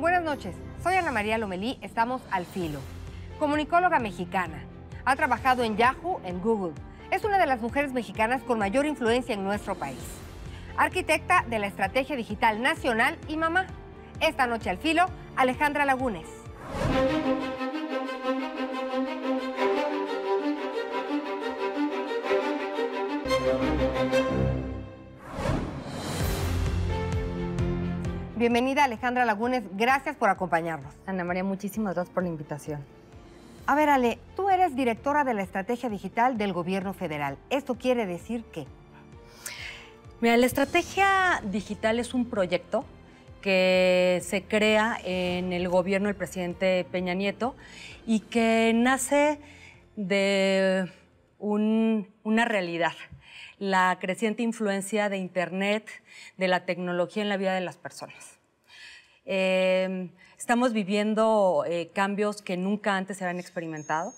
Buenas noches, soy Ana María Lomelí, estamos al filo. Comunicóloga mexicana, ha trabajado en Yahoo, en Google. Es una de las mujeres mexicanas con mayor influencia en nuestro país. Arquitecta de la Estrategia Digital Nacional y mamá. Esta noche al filo, Alejandra Lagunes. Bienvenida Alejandra Lagunes, gracias por acompañarnos. Ana María, muchísimas gracias por la invitación. A ver, Ale, tú eres directora de la estrategia digital del gobierno federal. ¿Esto quiere decir qué? Mira, la estrategia digital es un proyecto que se crea en el gobierno del presidente Peña Nieto y que nace de una realidad, la creciente influencia de Internet, de la tecnología en la vida de las personas. Em, estamos viviendo eh, cambios que nunca antes se habían experimentado.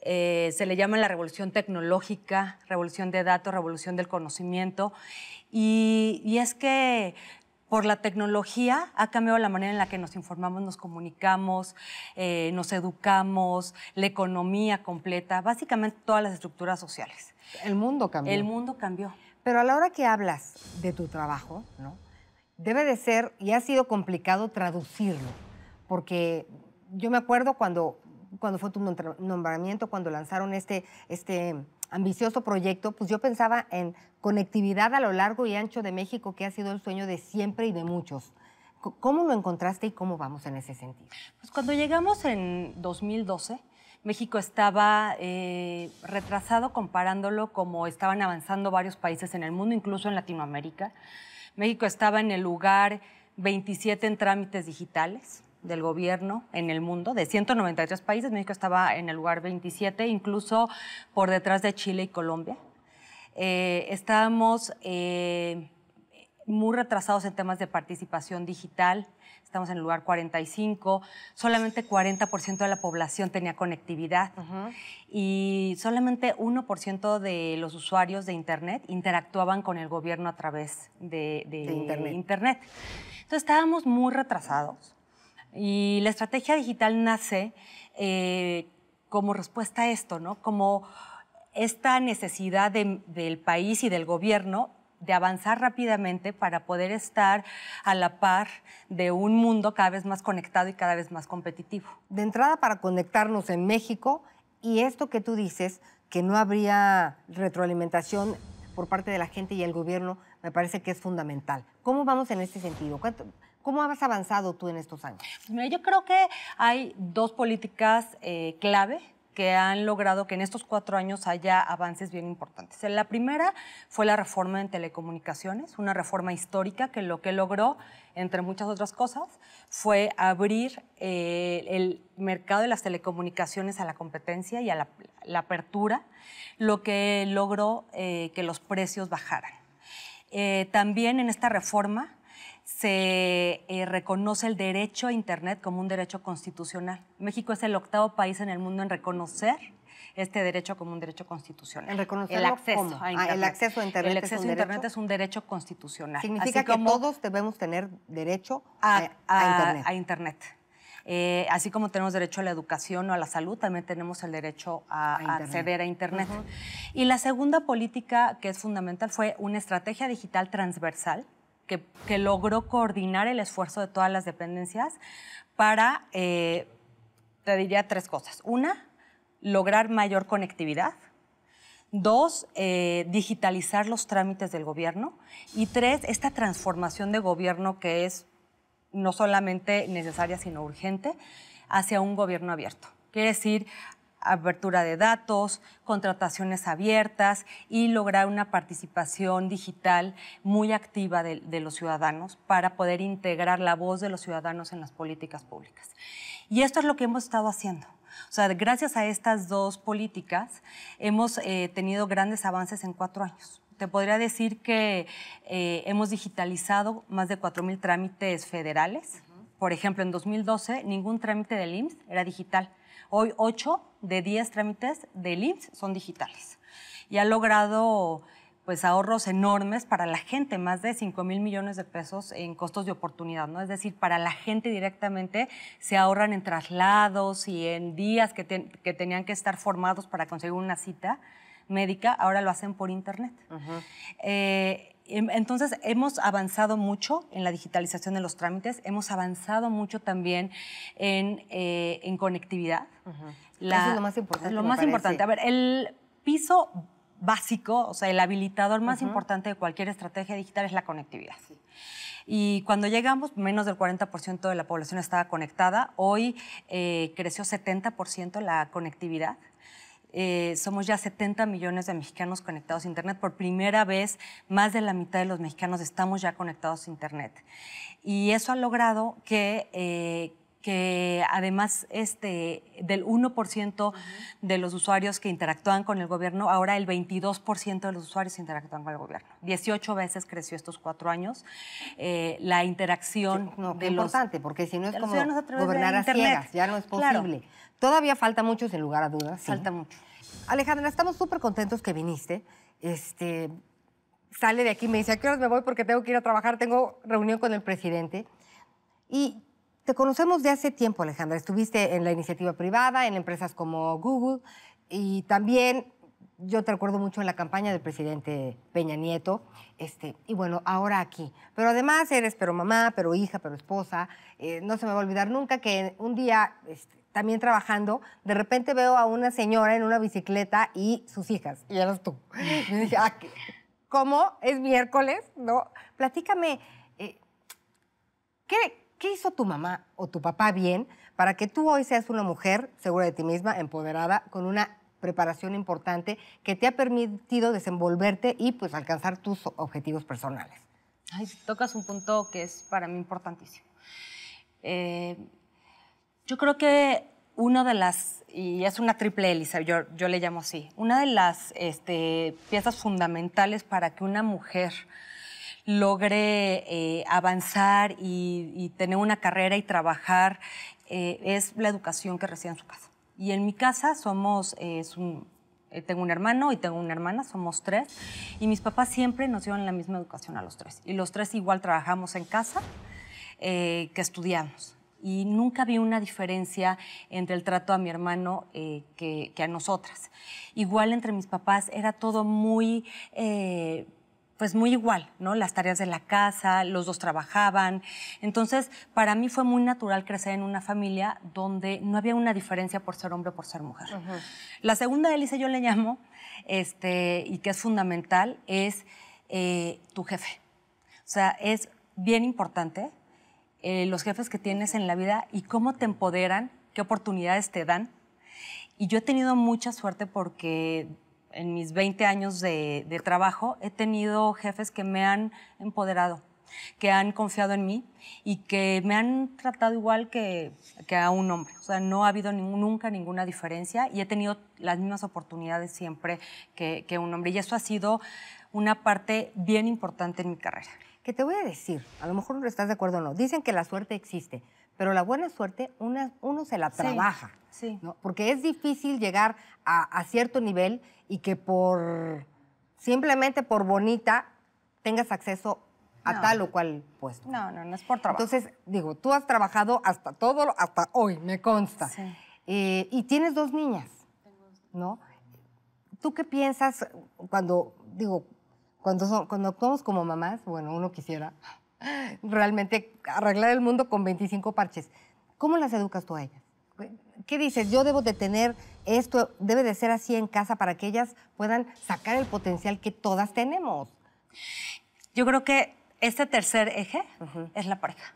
Eh, se le llama la revolución tecnológica, revolución de datos, revolución del conocimiento. Y, es que por la tecnología ha cambiado la manera en la que nos informamos, nos comunicamos, eh, nos educamos, la economía completa, básicamente todas las estructuras sociales. El mundo cambió. El mundo cambió. Pero a la hora que hablas de tu trabajo, ¿no? debe de ser y ha sido complicado traducirlo, porque yo me acuerdo cuando, cuando fue tu nombramiento, cuando lanzaron este, este ambicioso proyecto, pues yo pensaba en conectividad a lo largo y ancho de México, que ha sido el sueño de siempre y de muchos. ¿Cómo lo encontraste y cómo vamos en ese sentido? Pues cuando llegamos en 2012, México estaba eh, retrasado comparándolo como estaban avanzando varios países en el mundo, incluso en Latinoamérica. México estaba en el lugar 27 en trámites digitales del gobierno en el mundo, de 193 países, México estaba en el lugar 27, incluso por detrás de Chile y Colombia. Eh, estábamos eh, muy retrasados en temas de participación digital. Estamos en el lugar 45. Solamente 40% de la población tenía conectividad y solamente 1% de los usuarios de Internet interactuaban con el gobierno a través de, Internet. Entonces estábamos muy retrasados y la estrategia digital nace eh, como respuesta a esto, ¿no? Como esta necesidad del país y del gobierno de avanzar rápidamente para poder estar a la par de un mundo cada vez más conectado y cada vez más competitivo. De entrada, para conectarnos en México, y esto que tú dices, que no habría retroalimentación por parte de la gente y el gobierno, me parece que es fundamental. ¿Cómo vamos en este sentido? ¿Cómo has avanzado tú en estos años? Pues yo creo que hay dos políticas eh, clave que han logrado que en estos cuatro años haya avances bien importantes. La primera fue la reforma en telecomunicaciones, una reforma histórica que lo que logró, entre muchas otras cosas, fue abrir eh, el mercado de las telecomunicaciones a la competencia y a la, apertura, lo que logró eh, que los precios bajaran. Eh, también en esta reforma se eh, reconoce el derecho a Internet como un derecho constitucional. México es el octavo país en el mundo en reconocer este derecho como un derecho constitucional. En el ah, acceso a Internet. el acceso a Internet. es un Internet derecho? es un derecho constitucional. Significa que todos debemos tener derecho a, Internet. Eh, así como tenemos derecho a la educación o a la salud, también tenemos el derecho a, acceder a Internet. Y la segunda política que es fundamental fue una estrategia digital transversal que, logró coordinar el esfuerzo de todas las dependencias para, eh, te diría tres cosas. Una, lograr mayor conectividad. Dos, eh, digitalizar los trámites del gobierno. Y tres, esta transformación de gobierno que es no solamente necesaria, sino urgente, hacia un gobierno abierto. Quiere decir, apertura de datos, contrataciones abiertas y lograr una participación digital muy activa de, los ciudadanos para poder integrar la voz de los ciudadanos en las políticas públicas. Y esto es lo que hemos estado haciendo. O sea, gracias a estas dos políticas hemos eh, tenido grandes avances en cuatro años. Te podría decir que eh, hemos digitalizado más de 4.000 trámites federales. Por ejemplo, en 2012 ningún trámite del IMSS era digital Hoy 8 de 10 trámites del IMSS son digitales y ha logrado pues ahorros enormes para la gente, más de 5 mil millones de pesos en costos de oportunidad, ¿no? Es decir, para la gente directamente se ahorran en traslados y en días que, tenían que estar formados para conseguir una cita médica, ahora lo hacen por internet. Em, entonces, hemos avanzado mucho en la digitalización de los trámites, hemos avanzado mucho también en, eh, en conectividad. Eso es lo más importante. Lo más importante. A ver, el piso básico, o sea, el habilitador más importante de cualquier estrategia digital es la conectividad. Y cuando llegamos, menos del 40% de la población estaba conectada. Hoy eh, creció 70% la conectividad. Eh, somos ya 70 millones de mexicanos conectados a Internet. Por primera vez, más de la mitad de los mexicanos estamos ya conectados a Internet. Y eso ha logrado que eh, que además este, del 1% de los usuarios que interactúan con el gobierno, ahora el 22% de los usuarios interactúan con el gobierno. 18 veces creció estos cuatro años eh, la interacción Es importante, porque si no es como gobernar a, ciegas, ya no es posible. Todavía falta mucho, sin lugar a dudas. Falta mucho. Alejandra, estamos súper contentos que viniste. Este, sale de aquí y me dice, ¿a qué horas me voy? Porque tengo que ir a trabajar, tengo reunión con el presidente. Y te conocemos de hace tiempo, Alejandra. Estuviste en la iniciativa privada, en empresas como Google y también yo te recuerdo mucho en la campaña del presidente Peña Nieto, este, y bueno, ahora aquí. Pero además eres pero mamá, pero hija, pero esposa. Eh, no se me va a olvidar nunca que un día, este, también trabajando, de repente veo a una señora en una bicicleta y sus hijas, y eras tú. Y dije, ah, ¿cómo? Es miércoles, ¿no? Platícame, eh, ¿qué, ¿Qué hizo tu mamá o tu papá bien para que tú hoy seas una mujer segura de ti misma, empoderada, con una preparación importante que te ha permitido desenvolverte y pues alcanzar tus objetivos personales? Ay, tocas un punto que es para mí importantísimo. Eh, yo creo que una de las, y es una triple hélice, yo, yo le llamo así, una de las este, piezas fundamentales para que una mujer logré eh, avanzar y, tener una carrera y trabajar eh, es la educación que recibe en su casa. Y en mi casa somos, eh, un, tengo un hermano y tengo una hermana, somos tres, y mis papás siempre nos dieron la misma educación a los tres. Y los tres igual trabajamos en casa que estudiamos. Y nunca vi una diferencia entre el trato a mi hermano que, a nosotras. Igual entre mis papás era todo muy pues muy igual, ¿no? Las tareas de la casa, los dos trabajaban. Entonces, para mí fue muy natural crecer en una familia donde no había una diferencia por ser hombre o por ser mujer. La segunda hélice yo le llamo, este, y que es fundamental, es eh, tu jefe. O sea, es bien importante eh, los jefes que tienes en la vida y cómo te empoderan, qué oportunidades te dan. Y yo he tenido mucha suerte porque en mis 20 años de, trabajo, he tenido jefes que me han empoderado, que han confiado en mí y que me han tratado igual que, a un hombre. O sea, no ha habido nunca ninguna diferencia y he tenido las mismas oportunidades siempre que, un hombre. Y eso ha sido una parte bien importante en mi carrera. Que te voy a decir, a lo mejor no estás de acuerdo o no, dicen que la suerte existe pero la buena suerte una, uno se la trabaja. Sí. ¿no? Porque es difícil llegar a, cierto nivel y que por simplemente por bonita tengas acceso a tal o cual puesto. No, no, no es por trabajo. Entonces, digo, tú has trabajado hasta todo, hasta hoy, me consta. Eh, y tienes dos niñas, ¿no? ¿Tú qué piensas cuando, digo, cuando, cuando actuamos como mamás? Bueno, uno quisiera, realmente arreglar el mundo con 25 parches. ¿Cómo las educas tú a ellas? ¿Qué dices? Yo debo de tener esto, debe de ser así en casa para que ellas puedan sacar el potencial que todas tenemos. Yo creo que este tercer eje es la pareja.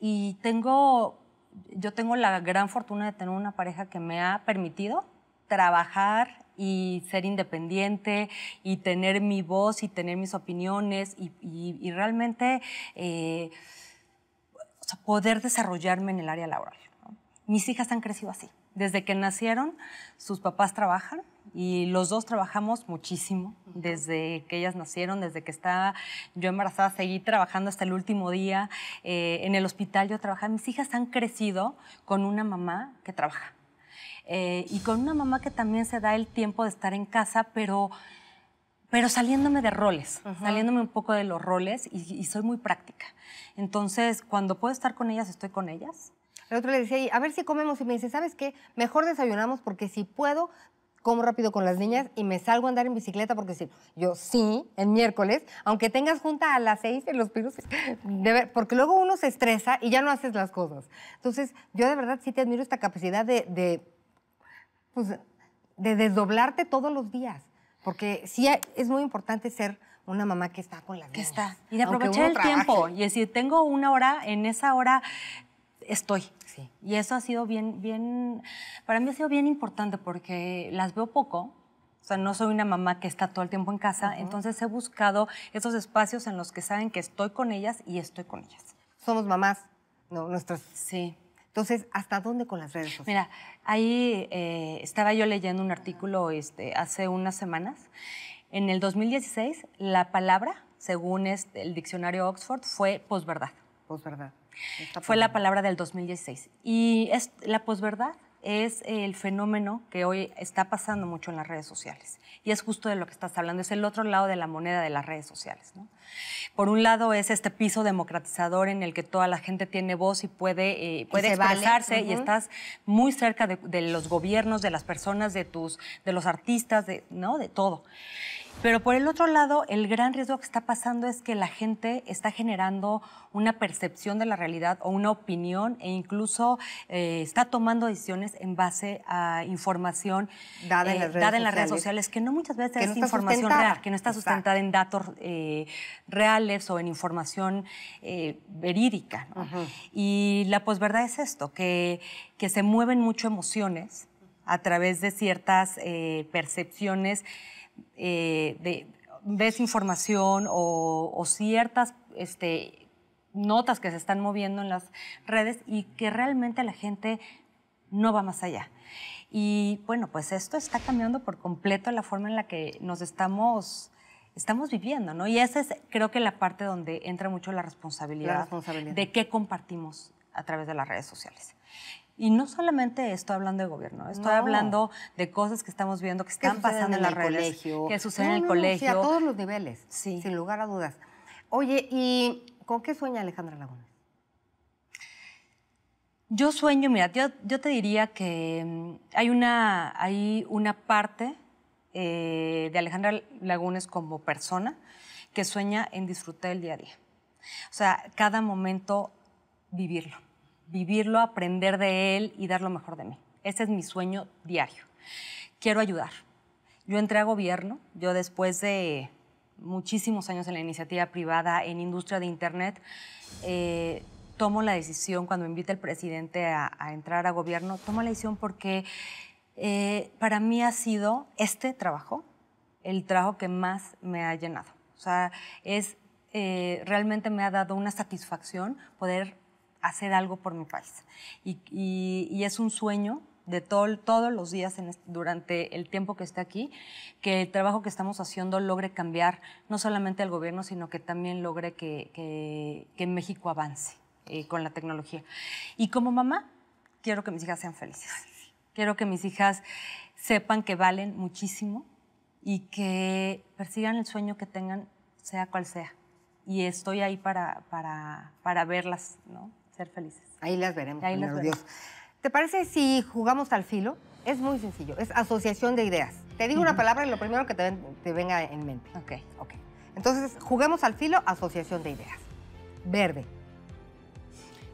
Y tengo, yo tengo la gran fortuna de tener una pareja que me ha permitido trabajar y ser independiente y tener mi voz y tener mis opiniones y, realmente eh, poder desarrollarme en el área laboral. Mis hijas han crecido así. Desde que nacieron, sus papás trabajan y los dos trabajamos muchísimo. Desde que ellas nacieron, desde que estaba yo embarazada, seguí trabajando hasta el último día. Eh, en el hospital yo trabajaba. Mis hijas han crecido con una mamá que trabaja. Eh, y con una mamá que también se da el tiempo de estar en casa, pero, pero saliéndome de roles, saliéndome un poco de los roles y, soy muy práctica. Entonces, cuando puedo estar con ellas, estoy con ellas. El otro le decía, a ver si comemos y me dice, ¿sabes qué? Mejor desayunamos porque si puedo, como rápido con las niñas y me salgo a andar en bicicleta porque si yo sí, el miércoles, aunque tengas junta a las seis en los pisos, de porque luego uno se estresa y ya no haces las cosas. Entonces, yo de verdad sí te admiro esta capacidad de, de pues, de desdoblarte todos los días. Porque sí es muy importante ser una mamá que está con la Que está. Y de aprovechar el tiempo. Y decir, tengo una hora, en esa hora estoy. Y eso ha sido bien, bien, para mí ha sido bien importante porque las veo poco. O sea, no soy una mamá que está todo el tiempo en casa, entonces he buscado esos espacios en los que saben que estoy con ellas y estoy con ellas. Somos mamás, no, nuestras sí. Entonces, ¿hasta dónde con las redes sociales? Mira, ahí eh, estaba yo leyendo un artículo este, hace unas semanas. En el 2016, la palabra, según este, el diccionario Oxford, fue posverdad. Posverdad. Fue la palabra del 2016. Y es, la posverdad es el fenómeno que hoy está pasando mucho en las redes sociales. Y es justo de lo que estás hablando, es el otro lado de la moneda de las redes sociales. Por un lado es este piso democratizador en el que toda la gente tiene voz y puede, eh, puede expresarse y estás muy cerca de, de, los gobiernos, de las personas, de, tus, de los artistas, de, ¿no? de todo. Pero por el otro lado, el gran riesgo que está pasando es que la gente está generando una percepción de la realidad o una opinión e incluso eh, está tomando decisiones en base a información dada, en, eh, las redes sociales, que no muchas veces es información real, que no está sustentada en datos eh, reales o en información verídica. Y la posverdad es esto, que, que se mueven mucho emociones a través de ciertas percepciones eh, de desinformación o, ciertas este, notas que se están moviendo en las redes y que realmente la gente no va más allá. Y bueno, pues esto está cambiando por completo la forma en la que nos estamos estamos viviendo, ¿no? Y esa es creo que la parte donde entra mucho la responsabilidad. de qué compartimos a través de las redes sociales. Y no solamente estoy hablando de gobierno, estoy hablando de cosas que estamos viendo que están pasando en, la redes, que suceden en el colegio. Sí, a todos los niveles, sin lugar a dudas. Oye, ¿y con qué sueña Alejandra Lagunes? Yo sueño, mira, yo, te diría que mm, hay una, hay una parte eh, de Alejandra Lagunes como persona que sueña en disfrutar el día a día. O sea, cada momento vivirlo vivirlo, aprender de él y dar lo mejor de mí. Ese es mi sueño diario. Quiero ayudar. Yo entré a gobierno, yo después de muchísimos años en la iniciativa privada, en industria de Internet, eh, tomo la decisión cuando me invita el presidente a, entrar a gobierno, tomo la decisión porque eh, para mí ha sido este trabajo el trabajo que más me ha llenado. O sea, es, eh, realmente me ha dado una satisfacción poder hacer algo por mi país. Y, es un sueño de todo, todos los días durante el tiempo que esté aquí, que el trabajo que estamos haciendo logre cambiar no solamente al gobierno, sino que también logre que, que, México avance eh, con la tecnología. Y como mamá, quiero que mis hijas sean felices. Quiero que mis hijas sepan que valen muchísimo y que persigan el sueño que tengan, sea cual sea. Y estoy ahí para, para, para verlas, ¿no? ser felices. Ahí las veremos. Ahí las veremos. ¿Te parece si jugamos al filo? Es muy sencillo, es asociación de ideas. Te digo una palabra y lo primero que te, te, venga en mente. Ok. Ok. Entonces, juguemos al filo, asociación de ideas. Verde.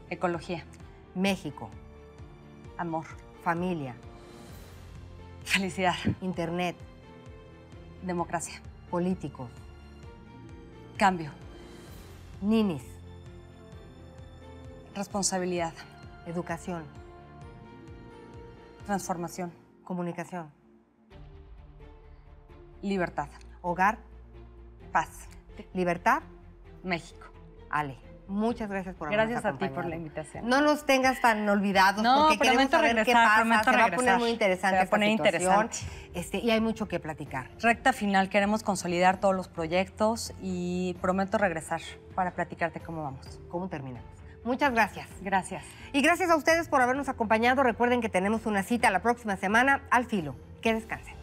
Ecología. México. Amor. Familia. Felicidad. Internet. Democracia. Políticos. Cambio. Ninis. Responsabilidad. Educación. Transformación. Comunicación. Libertad. Hogar. Paz. Libertad. México. Ale. Muchas gracias por Gracias a ti por la invitación. No nos tengas tan olvidados porque queremos saber regresar, qué pasa. va a poner muy interesante esta Este, y hay mucho que platicar. Recta final, queremos consolidar todos los proyectos y prometo regresar para platicarte cómo vamos. ¿Cómo terminamos? Muchas gracias. Gracias. Y gracias a ustedes por habernos acompañado. Recuerden que tenemos una cita la próxima semana al filo. Que descansen.